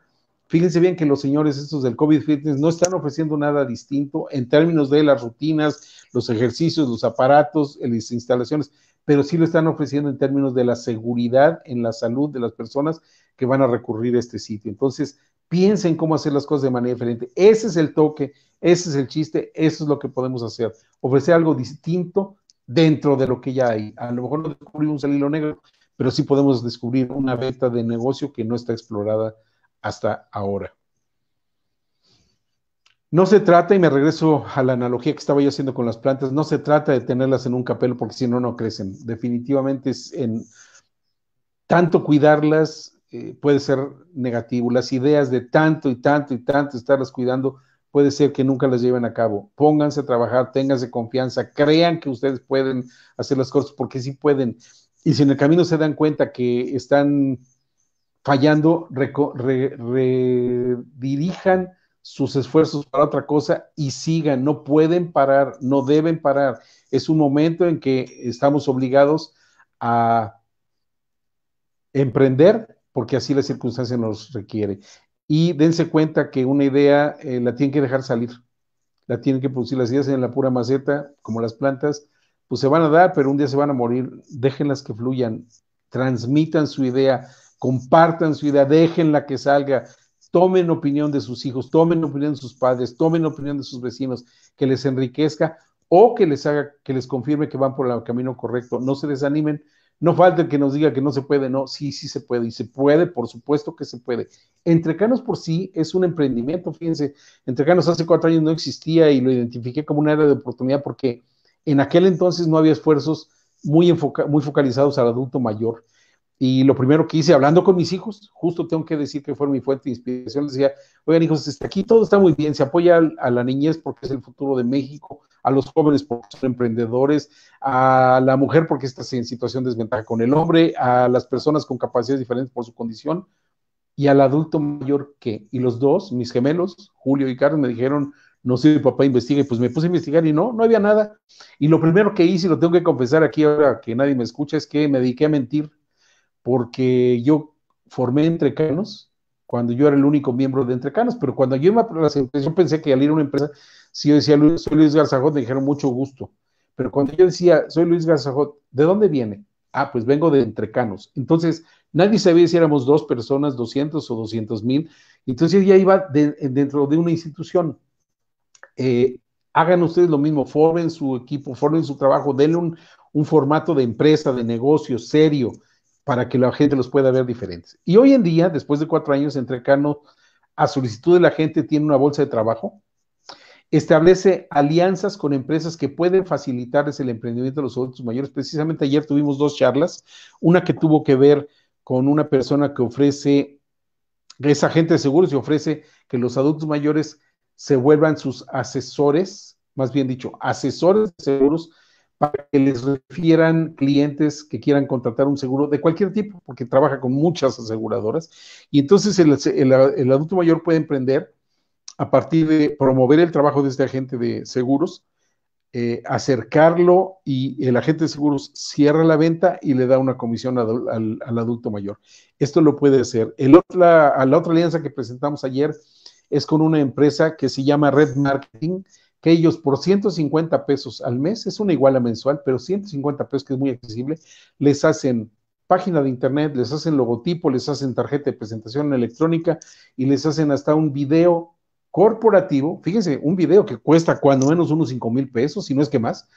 Fíjense bien que los señores estos del COVID Fitness no están ofreciendo nada distinto en términos de las rutinas, los ejercicios, los aparatos, eh, las instalaciones, pero sí lo están ofreciendo en términos de la seguridad en la salud de las personas que van a recurrir a este sitio. Entonces, piensen cómo hacer las cosas de manera diferente. Ese es el toque, ese es el chiste, eso es lo que podemos hacer. Ofrecer algo distinto dentro de lo que ya hay. A lo mejor no descubrimos el hilo negro, pero sí podemos descubrir una veta de negocio que no está explorada hasta ahora. No se trata, y me regreso a la analogía que estaba yo haciendo con las plantas, no se trata de tenerlas en un capelo porque si no, no crecen. Definitivamente es en tanto cuidarlas eh, puede ser negativo. Las ideas de tanto y tanto y tanto estarlas cuidando puede ser que nunca las lleven a cabo. Pónganse a trabajar, ténganse confianza, crean que ustedes pueden hacer las cosas porque sí pueden. Y si en el camino se dan cuenta que están fallando, redirijan sus esfuerzos para otra cosa y sigan, no pueden parar, no deben parar. Es un momento en que estamos obligados a emprender porque así la circunstancia nos requiere. Y dense cuenta que una idea eh, la tienen que dejar salir, la tienen que producir, las ideas en la pura maceta, como las plantas, pues se van a dar, pero un día se van a morir, déjenlas que fluyan, transmitan su idea, compartan su idea, déjenla que salga, tomen opinión de sus hijos, tomen opinión de sus padres, tomen opinión de sus vecinos, que les enriquezca o que les haga, que les confirme que van por el camino correcto. No se desanimen, no falte que nos diga que no se puede, no, sí, sí se puede, y se puede, por supuesto que se puede. Entrecanos por sí es un emprendimiento, fíjense, Entrecanos hace cuatro años no existía y lo identifiqué como una era de oportunidad porque en aquel entonces no había esfuerzos muy, muy focalizados al adulto mayor. Y lo primero que hice, hablando con mis hijos, justo tengo que decir que fue mi fuente de inspiración, decía, oigan hijos, está aquí todo está muy bien, se apoya a la niñez porque es el futuro de México, a los jóvenes porque son emprendedores, a la mujer porque está en situación de desventaja con el hombre, a las personas con capacidades diferentes por su condición y al adulto mayor que. Y los dos, mis gemelos, Julio y Carlos, me dijeron, no sé, papá, investiga. Y pues me puse a investigar y no, no había nada. Y lo primero que hice, lo tengo que confesar aquí ahora que nadie me escucha, es que me dediqué a mentir porque yo formé Entrecanos cuando yo era el único miembro de Entrecanos, pero cuando yo iba a la yo pensé que al ir a una empresa, si yo decía Luis, soy Luis Garzajot, me dijeron mucho gusto, pero cuando yo decía soy Luis Garzajot, ¿de dónde viene? Ah, pues vengo de Entrecanos. Entonces, nadie sabía si éramos dos personas, 200 o 200 mil. Entonces ya iba dentro de una institución. Eh, hagan ustedes lo mismo, formen su equipo, formen su trabajo, denle un formato de empresa, de negocio serio, para que la gente los pueda ver diferentes. Y hoy en día, después de cuatro años, Entrecano, a solicitud de la gente, tiene una bolsa de trabajo, establece alianzas con empresas que pueden facilitarles el emprendimiento de los adultos mayores. Precisamente ayer tuvimos dos charlas, una que tuvo que ver con una persona que ofrece, es agente de seguros y ofrece que los adultos mayores se vuelvan sus asesores, más bien dicho, asesores de seguros para que les refieran clientes que quieran contratar un seguro de cualquier tipo, porque trabaja con muchas aseguradoras. Y entonces el, adulto mayor puede emprender a partir de promover el trabajo de este agente de seguros, eh, acercarlo y el agente de seguros cierra la venta y le da una comisión al, adulto mayor. Esto lo puede hacer. El la otra alianza que presentamos ayer es con una empresa que se llama Red Marketing, que ellos por 150 pesos al mes, es una iguala mensual, pero 150 pesos que es muy accesible, les hacen página de internet, les hacen logotipo, les hacen tarjeta de presentación electrónica y les hacen hasta un video corporativo, fíjense, un video que cuesta cuando menos unos 5 mil pesos, si no es que más,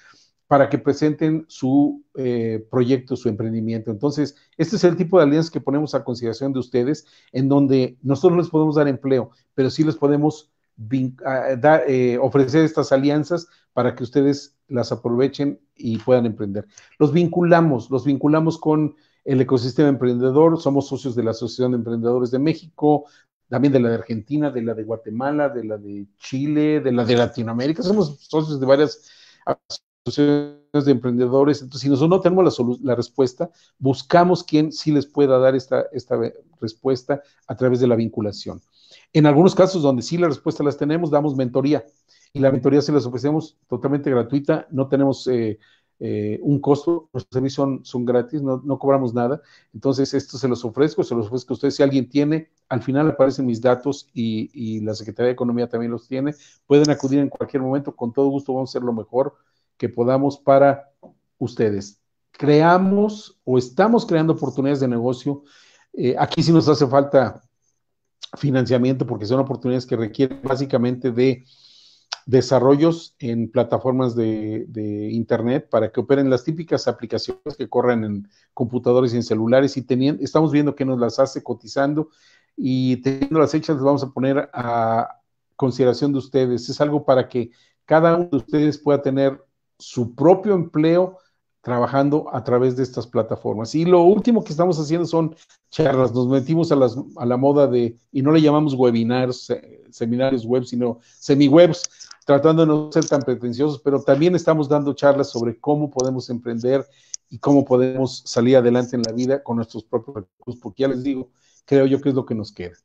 para que presenten su eh, proyecto, su emprendimiento. Entonces, este es el tipo de alianzas que ponemos a consideración de ustedes, en donde nosotros les podemos dar empleo, pero sí les podemos eh, ofrecer estas alianzas para que ustedes las aprovechen y puedan emprender. Los vinculamos, los vinculamos con el ecosistema emprendedor, somos socios de la Asociación de Emprendedores de México, también de la de Argentina, de la de Guatemala, de la de Chile, de la de Latinoamérica, somos socios de varias asociaciones de emprendedores, entonces si nosotros no tenemos la, respuesta, buscamos quien sí les pueda dar esta, esta respuesta a través de la vinculación. En algunos casos donde sí la respuesta las tenemos, damos mentoría y la mentoría se las ofrecemos totalmente gratuita, no tenemos eh, eh, un costo, los servicios son, son gratis, no, cobramos nada. Entonces, esto se los ofrezco, se los ofrezco a ustedes. Si alguien tiene, al final aparecen mis datos y, la Secretaría de Economía también los tiene. Pueden acudir en cualquier momento, con todo gusto vamos a hacer lo mejor que podamos para ustedes. Creamos o estamos creando oportunidades de negocio. Eh, aquí sí nos hace falta financiamiento porque son oportunidades que requieren básicamente de desarrollos en plataformas de, Internet para que operen las típicas aplicaciones que corren en computadores y en celulares y teniendo, estamos viendo que nos las hace cotizando y teniendo las hechas las vamos a poner a consideración de ustedes. Es algo para que cada uno de ustedes pueda tener su propio empleo trabajando a través de estas plataformas. Y lo último que estamos haciendo son charlas. Nos metimos a, las, a la moda de, y no le llamamos webinars, seminarios web, sino semi-webs, tratando de no ser tan pretenciosos, pero también estamos dando charlas sobre cómo podemos emprender y cómo podemos salir adelante en la vida con nuestros propios recursos, porque ya les digo, creo yo que es lo que nos queda.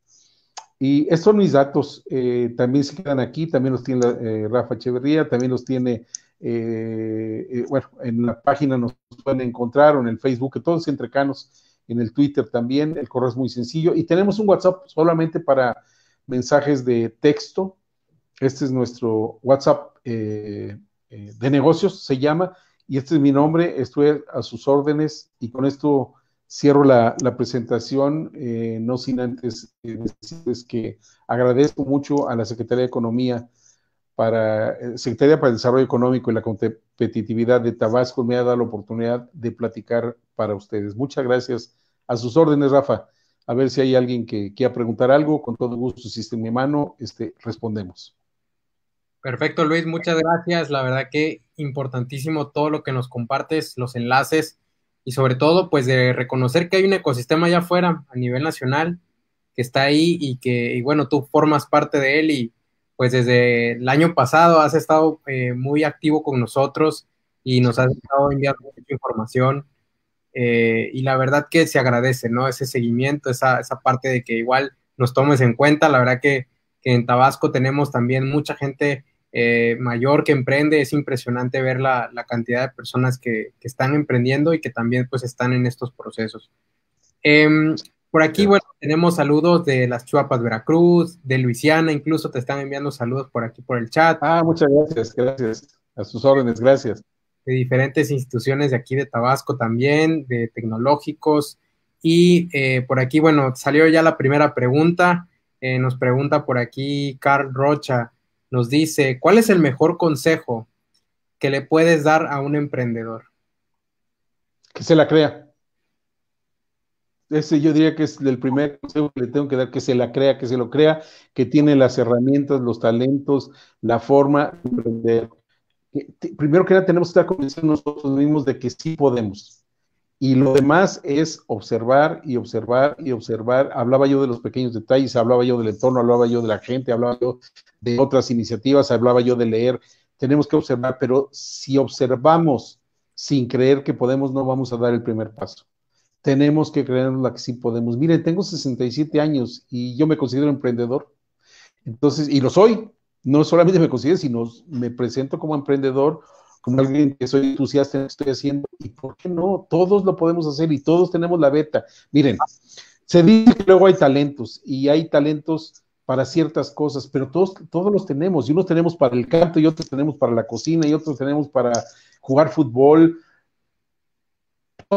Y estos son mis datos, eh, también se quedan aquí, también los tiene eh, Rafa Echeverría, también los tiene eh, eh, bueno, en la página nos pueden encontrar o en el Facebook, todos entrecanos en el Twitter también, el correo es muy sencillo. Y tenemos un WhatsApp solamente para mensajes de texto. Este es nuestro WhatsApp eh, eh, de negocios, se llama, y este es mi nombre, estoy a sus órdenes y con esto cierro la, la presentación, no sin antes decirles que agradezco mucho a la Secretaría de Economía para eh, Secretaría para el Desarrollo Económico y la Competitividad de Tabasco me ha dado la oportunidad de platicar para ustedes. Muchas gracias. A sus órdenes, Rafa. A ver si hay alguien que quiera preguntar algo, con todo gusto, si en mi mano, este, respondemos. Perfecto, Luis, muchas gracias. La verdad que importantísimo todo lo que nos compartes, los enlaces y sobre todo, pues de reconocer que hay un ecosistema allá afuera a nivel nacional que está ahí y que, bueno, tú formas parte de él y, pues desde el año pasado has estado eh, muy activo con nosotros y nos has estado enviando mucha información. Eh, y la verdad que se agradece, ¿no? Ese seguimiento, esa, esa parte de que igual nos tomes en cuenta. La verdad que, en Tabasco tenemos también mucha gente eh, mayor que emprende. Es impresionante ver la, cantidad de personas que, están emprendiendo y que también pues están en estos procesos. Em, por aquí, bueno, tenemos saludos de las Chuapas, Veracruz, de Luisiana, incluso te están enviando saludos por aquí por el chat. Ah, muchas gracias, gracias. A sus órdenes, gracias. De diferentes instituciones de aquí de Tabasco también, de tecnológicos. Y eh, por aquí, bueno, salió ya la primera pregunta. Eh, nos pregunta por aquí Carl Rocha, nos dice, ¿cuál es el mejor consejo que le puedes dar a un emprendedor? Que se la crea ese yo diría que es el primer consejo que le tengo que dar, que se la crea, que se lo crea, que tiene las herramientas, los talentos, la forma de Primero que nada tenemos que estar convencidos nosotros mismos de que sí podemos. Y lo demás es observar y observar y observar. Hablaba yo de los pequeños detalles, hablaba yo del entorno, hablaba yo de la gente, hablaba yo de otras iniciativas, hablaba yo de leer. Tenemos que observar, pero si observamos sin creer que podemos, no vamos a dar el primer paso tenemos que la que sí podemos. Miren, tengo 67 años y yo me considero emprendedor. Entonces, y lo soy. No solamente me considero, sino me presento como emprendedor, como alguien que soy entusiasta en lo que estoy haciendo. ¿Y por qué no? Todos lo podemos hacer y todos tenemos la beta. Miren, se dice que luego hay talentos y hay talentos para ciertas cosas, pero todos, todos los tenemos. Y unos tenemos para el canto y otros tenemos para la cocina y otros tenemos para jugar fútbol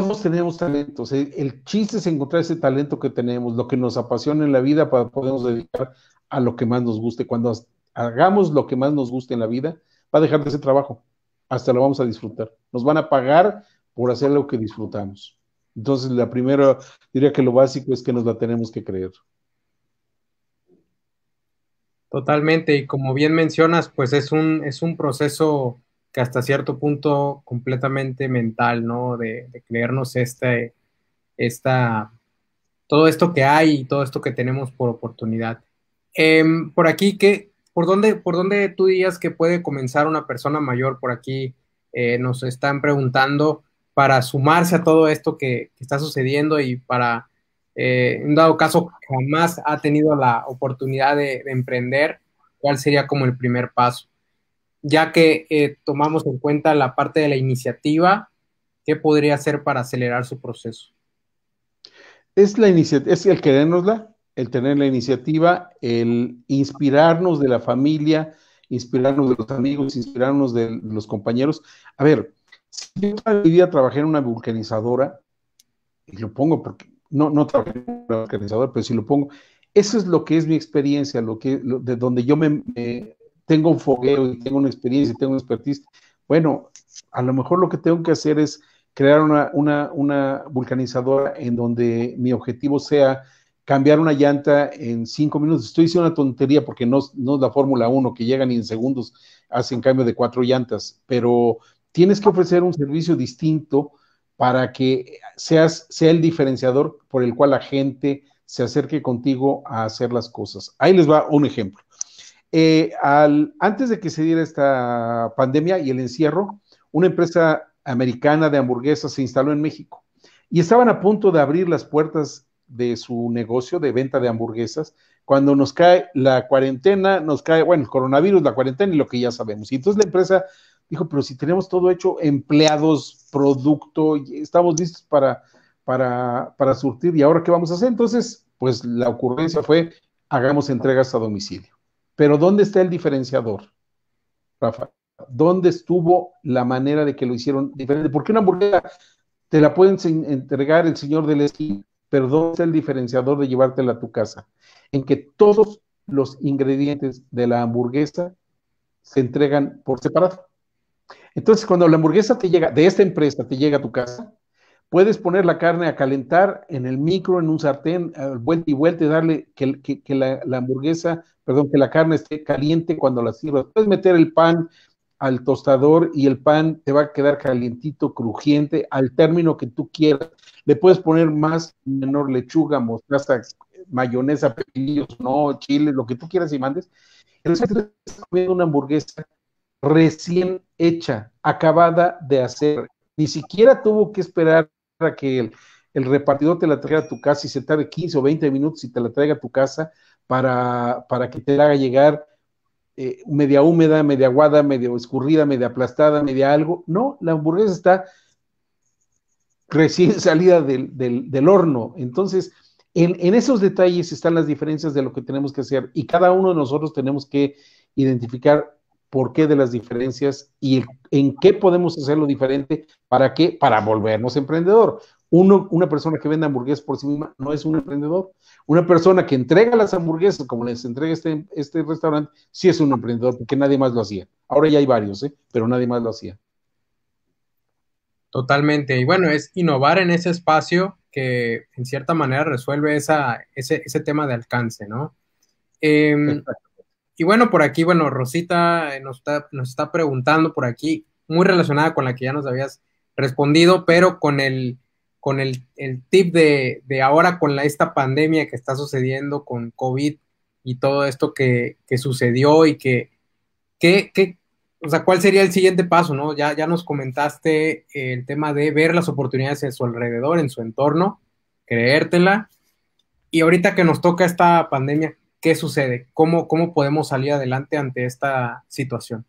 todos tenemos talentos. El chiste es encontrar ese talento que tenemos, lo que nos apasiona en la vida para podernos dedicar a lo que más nos guste. Cuando hagamos lo que más nos guste en la vida, va a dejar de ser trabajo. Hasta lo vamos a disfrutar. Nos van a pagar por hacer lo que disfrutamos. Entonces, la primera, diría que lo básico es que nos la tenemos que creer. Totalmente, y como bien mencionas, pues es un, es un proceso que hasta cierto punto completamente mental, ¿no? De, creernos este, esta, todo esto que hay y todo esto que tenemos por oportunidad. Em, por aquí, por, dónde, ¿por dónde tú dirías que puede comenzar una persona mayor? Por aquí eh, nos están preguntando para sumarse a todo esto que, está sucediendo y para, eh, en dado caso, jamás ha tenido la oportunidad de emprender, ¿cuál sería como el primer paso? ya que eh, tomamos en cuenta la parte de la iniciativa, ¿qué podría hacer para acelerar su proceso? Es, la es el querernosla, el tener la iniciativa, el inspirarnos de la familia, inspirarnos de los amigos, inspirarnos de los compañeros. A ver, si yo mi vida trabajé en una vulcanizadora, y lo pongo porque no, no trabajé en una vulcanizadora, pero si lo pongo, eso es lo que es mi experiencia, lo que, de donde yo me tengo un fogueo y tengo una experiencia y tengo un expertise. Bueno, a lo mejor lo que tengo que hacer es crear una, vulcanizadora en donde mi objetivo sea cambiar una llanta en cinco minutos. Estoy diciendo una tontería porque no, no es la Fórmula 1 que llegan y en segundos hacen cambio de cuatro llantas, pero tienes que ofrecer un servicio distinto para que seas, sea el diferenciador por el cual la gente se acerque contigo a hacer las cosas. Ahí les va un ejemplo. Eh, antes de que se diera esta pandemia y el encierro, una empresa americana de hamburguesas se instaló en México y estaban a punto de abrir las puertas de su negocio de venta de hamburguesas cuando nos cae la cuarentena, nos cae, bueno, el coronavirus, la cuarentena y lo que ya sabemos. Y entonces la empresa dijo, pero si tenemos todo hecho, empleados, producto, estamos listos para, para, para surtir y ahora qué vamos a hacer. Entonces, pues la ocurrencia fue, hagamos entregas a domicilio. Pero ¿dónde está el diferenciador, Rafa? ¿Dónde estuvo la manera de que lo hicieron diferente? Porque una hamburguesa te la pueden entregar el señor del esquí, pero ¿dónde está el diferenciador de llevártela a tu casa? En que todos los ingredientes de la hamburguesa se entregan por separado. Entonces, cuando la hamburguesa te llega, de esta empresa te llega a tu casa, Puedes poner la carne a calentar en el micro, en un sartén, vuelta y vuelta y darle que, la, hamburguesa, perdón, que la carne esté caliente cuando la sirvas. Puedes meter el pan al tostador y el pan te va a quedar calientito, crujiente, al término que tú quieras. Le puedes poner más, menor lechuga, mostaza, mayonesa, pepillos, no, chile, lo que tú quieras y mandes. Entonces estás comiendo una hamburguesa recién hecha, acabada de hacer. Ni siquiera tuvo que esperar para que el, repartidor te la traiga a tu casa y se tarde 15 o 20 minutos y te la traiga a tu casa para, que te la haga llegar eh, media húmeda, media aguada, medio escurrida, media aplastada, media algo. No, la hamburguesa está recién salida del, horno. Entonces, en, en, esos detalles están las diferencias de lo que tenemos que hacer y cada uno de nosotros tenemos que identificar por qué de las diferencias y en qué podemos hacerlo diferente, para qué, para volvernos emprendedor. una persona que vende hamburguesas por sí misma no es un emprendedor. Una persona que entrega las hamburguesas, como les entrega este, este restaurante, sí es un emprendedor, porque nadie más lo hacía. Ahora ya hay varios, ¿eh? pero nadie más lo hacía. Totalmente. Y bueno, es innovar en ese espacio que en cierta manera resuelve esa, ese, tema de alcance, ¿no? Em, y bueno, por aquí, bueno, Rosita eh, nos está, nos está preguntando por aquí, muy relacionada con la que ya nos habías respondido, pero con el, con el, tip de, ahora con la, esta pandemia que está sucediendo con COVID y todo esto que, sucedió y que, o sea, ¿cuál sería el siguiente paso, no? Ya, ya nos comentaste el tema de ver las oportunidades en su alrededor, en su entorno, creértela. Y ahorita que nos toca esta pandemia, ¿qué sucede? ¿Cómo, cómo podemos salir adelante ante esta situación?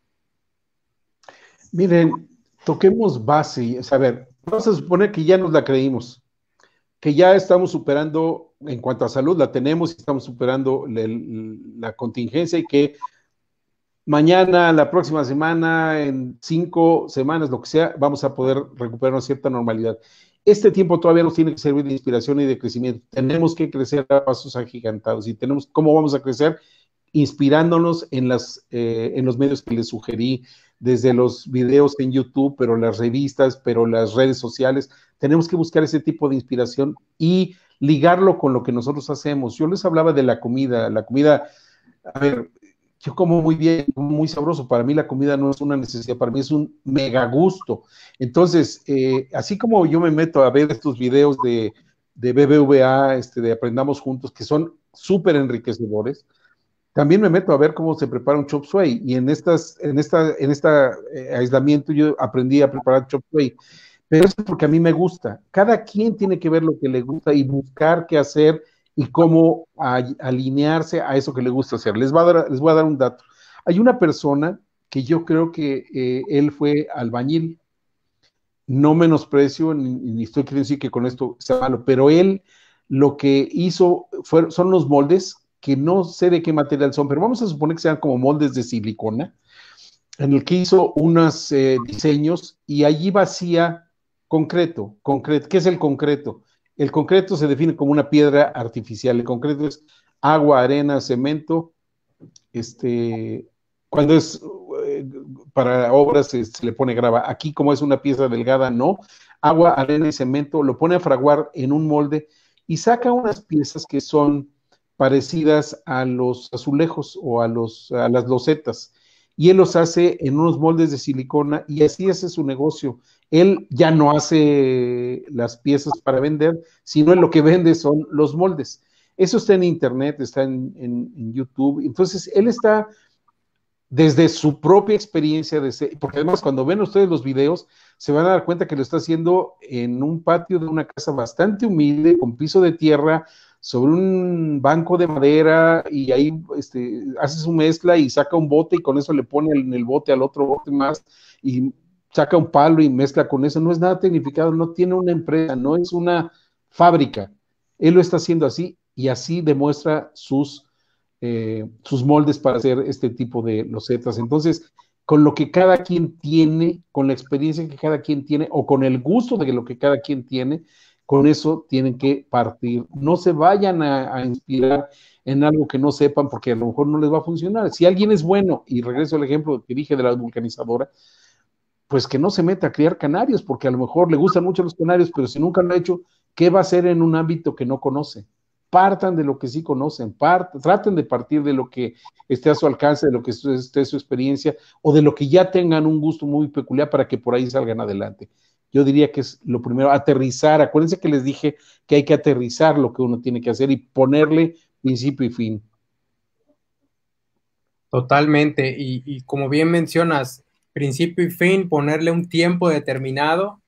Miren, toquemos base. a ver, vamos a suponer que ya nos la creímos, que ya estamos superando, en cuanto a salud, la tenemos, y estamos superando la, la contingencia y que mañana, la próxima semana, en cinco semanas, lo que sea, vamos a poder recuperar una cierta normalidad este tiempo todavía nos tiene que servir de inspiración y de crecimiento. Tenemos que crecer a pasos agigantados y tenemos cómo vamos a crecer inspirándonos en, las, eh, en los medios que les sugerí, desde los videos en YouTube, pero las revistas, pero las redes sociales. Tenemos que buscar ese tipo de inspiración y ligarlo con lo que nosotros hacemos. Yo les hablaba de la comida, la comida, a ver, yo como muy bien, muy sabroso. Para mí la comida no es una necesidad, para mí es un mega gusto. Entonces, eh, así como yo me meto a ver estos videos de, de BBVA, este, de Aprendamos Juntos, que son súper enriquecedores, también me meto a ver cómo se prepara un chop suey. Y en estas, en esta, en esta eh, aislamiento yo aprendí a preparar chop suey. Pero es porque a mí me gusta. Cada quien tiene que ver lo que le gusta y buscar qué hacer y cómo alinearse a eso que le gusta hacer. Les, va a dar, les voy a dar un dato. Hay una persona que yo creo que eh, él fue albañil. No menosprecio, ni, estoy queriendo decir que con esto sea malo, pero él lo que hizo son los moldes, que no sé de qué material son, pero vamos a suponer que sean como moldes de silicona, en el que hizo unos eh, diseños y allí vacía concreto, concreto. ¿Qué es el concreto? El concreto se define como una piedra artificial. El concreto es agua, arena, cemento. Este, cuando es eh, para obras se, le pone grava. Aquí, como es una pieza delgada, no. Agua, arena y cemento lo pone a fraguar en un molde y saca unas piezas que son parecidas a los azulejos o a, los, a las losetas. Y él los hace en unos moldes de silicona y así hace su negocio él ya no hace las piezas para vender, sino lo que vende son los moldes. Eso está en internet, está en, YouTube. Entonces, él está desde su propia experiencia, ser. porque además cuando ven ustedes los videos, se van a dar cuenta que lo está haciendo en un patio de una casa bastante humilde, con piso de tierra, sobre un banco de madera, y ahí este, hace su mezcla y saca un bote y con eso le pone en el bote al otro bote más, y saca un palo y mezcla con eso, no es nada tecnificado, no tiene una empresa, no es una fábrica. Él lo está haciendo así y así demuestra sus, eh, sus moldes para hacer este tipo de losetas. Entonces, con lo que cada quien tiene, con la experiencia que cada quien tiene o con el gusto de lo que cada quien tiene, con eso tienen que partir. No se vayan a, a, inspirar en algo que no sepan porque a lo mejor no les va a funcionar. Si alguien es bueno, y regreso al ejemplo que dije de la vulcanizadora, pues que no se meta a criar canarios, porque a lo mejor le gustan mucho los canarios, pero si nunca lo ha hecho, ¿qué va a hacer en un ámbito que no conoce? Partan de lo que sí conocen, traten de partir de lo que esté a su alcance, de lo que esté su experiencia o de lo que ya tengan un gusto muy peculiar para que por ahí salgan adelante. Yo diría que es lo primero, aterrizar. Acuérdense que les dije que hay que aterrizar lo que uno tiene que hacer y ponerle principio y fin. Totalmente, y como bien mencionas, principio y fin, ponerle un tiempo determinado.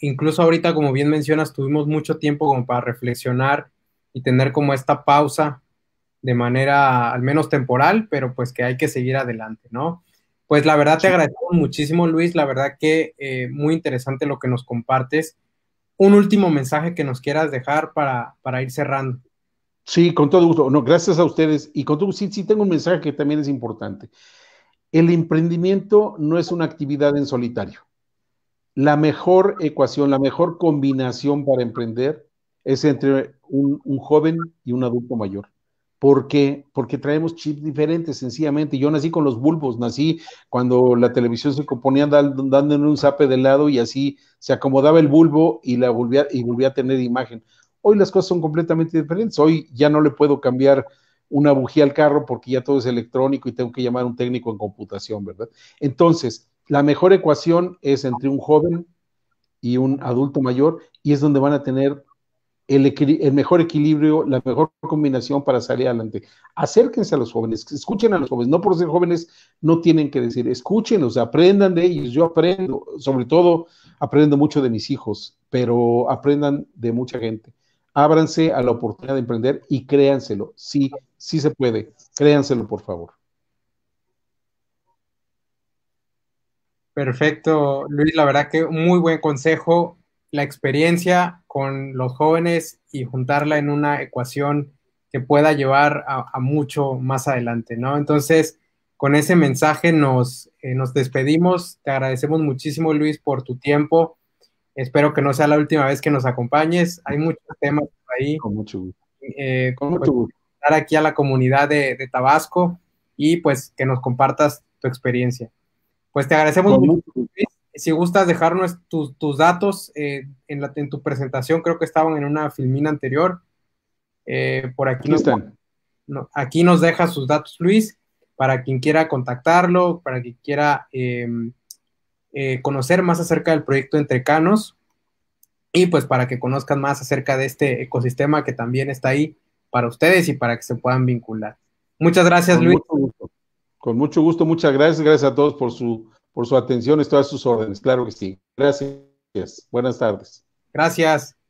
Incluso ahorita, como bien mencionas, tuvimos mucho tiempo como para reflexionar y tener como esta pausa de manera al menos temporal, pero pues que hay que seguir adelante, ¿no? Pues la verdad te agradezco muchísimo, Luis, la verdad que eh, muy interesante lo que nos compartes. Un último mensaje que nos quieras dejar para, para ir cerrando. Sí, con todo gusto. No, gracias a ustedes. Y con todo sí, sí tengo un mensaje que también es importante. El emprendimiento no es una actividad en solitario. La mejor ecuación, la mejor combinación para emprender es entre un, joven y un adulto mayor. ¿Por qué? Porque traemos chips diferentes, sencillamente. Yo nací con los bulbos, nací cuando la televisión se componía dándole un zape de lado y así se acomodaba el bulbo y, y volvía a tener imagen. Hoy las cosas son completamente diferentes. Hoy ya no le puedo cambiar una bujía al carro porque ya todo es electrónico y tengo que llamar a un técnico en computación, ¿verdad? Entonces, la mejor ecuación es entre un joven y un adulto mayor y es donde van a tener el, mejor equilibrio, la mejor combinación para salir adelante. Acérquense a los jóvenes, escuchen a los jóvenes, no por ser jóvenes no tienen que decir, escúchenlos, aprendan de ellos, yo aprendo, sobre todo aprendo mucho de mis hijos, pero aprendan de mucha gente. Ábranse a la oportunidad de emprender y créanselo, sí, sí se puede. Créanselo, por favor. Perfecto, Luis, la verdad que muy buen consejo. La experiencia con los jóvenes y juntarla en una ecuación que pueda llevar a, mucho más adelante, ¿no? Entonces, con ese mensaje nos, eh, nos despedimos. Te agradecemos muchísimo, Luis, por tu tiempo. Espero que no sea la última vez que nos acompañes. Hay muchos temas ahí. Con mucho eh, con pues, mucho gusto aquí a la comunidad de, Tabasco y pues que nos compartas tu experiencia. Pues te agradecemos mucho. Si gustas dejarnos tus datos eh, en, la, en, tu presentación, creo que estaban en una filmina anterior. Eh, por aquí nos, no, aquí nos dejas sus datos, Luis, para quien quiera contactarlo, para quien quiera em, eh, conocer más acerca del proyecto Entre Canos y pues para que conozcan más acerca de este ecosistema que también está ahí para ustedes y para que se puedan vincular. Muchas gracias, Con Luis. Mucho gusto. Con mucho gusto, muchas gracias. Gracias a todos por su, por su atención. Estoy a sus órdenes, claro que sí. Gracias. Buenas tardes. Gracias.